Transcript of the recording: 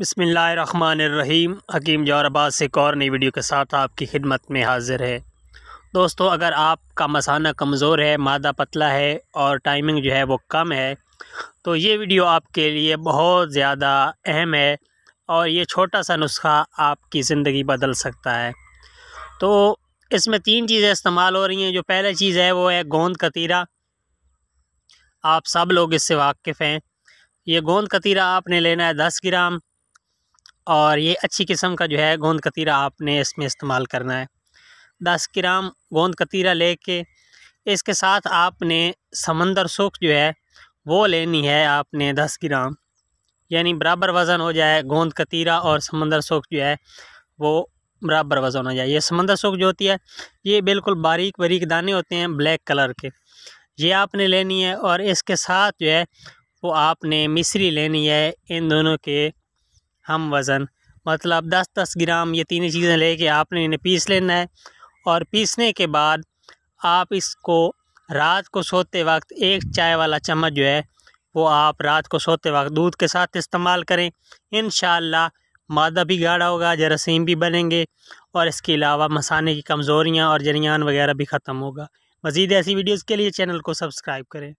बसमीम हकीम जौरबाज से एक और नई वीडियो के साथ आपकी खिदमत में हाजिर है दोस्तों अगर आपका मसाना कमज़ोर है मादा पतला है और टाइमिंग जो है वो कम है तो ये वीडियो आपके लिए बहुत ज़्यादा अहम है और ये छोटा सा नुस्खा आपकी ज़िंदगी बदल सकता है तो इसमें तीन चीज़ें इस्तेमाल हो रही हैं जो पहला चीज़ है वो है गोंद कतीरा आप सब लोग इससे वाकिफ़ हैं ये गोंद कतीरा आपने लेना है दस ग्राम और ये अच्छी किस्म का जो है गोंद कतीरा आपने इसमें इस्तेमाल करना है दस ग्राम गोंद कतीरा लेके इसके साथ आपने समंदर सूख जो है वो लेनी है आपने दस ग्राम यानी बराबर वज़न हो जाए गोंद कतीरा और समंदर सूख जो है वो बराबर वज़न हो जाए ये समंदर सूख जो होती है ये बिल्कुल बारीक बारीक दाने होते हैं ब्लैक कलर के ये आपने लेनी है और इसके साथ जो है वो आपने मिश्री लेनी है इन दोनों के हम वज़न मतलब दस दस ग्राम ये तीनों चीज़ें लेके आपने इन्हें पीस लेना है और पीसने के बाद आप इसको रात को सोते वक्त एक चाय वाला चम्मच जो है वो आप रात को सोते वक्त दूध के साथ इस्तेमाल करें इन मादा भी गाढ़ा होगा जरासीम भी बनेंगे और इसके अलावा मसाने की कमज़ोरियाँ और जरियान वगैरह भी ख़त्म होगा मज़ीद ऐसी वीडियोज़ के लिए चैनल को सब्सक्राइब करें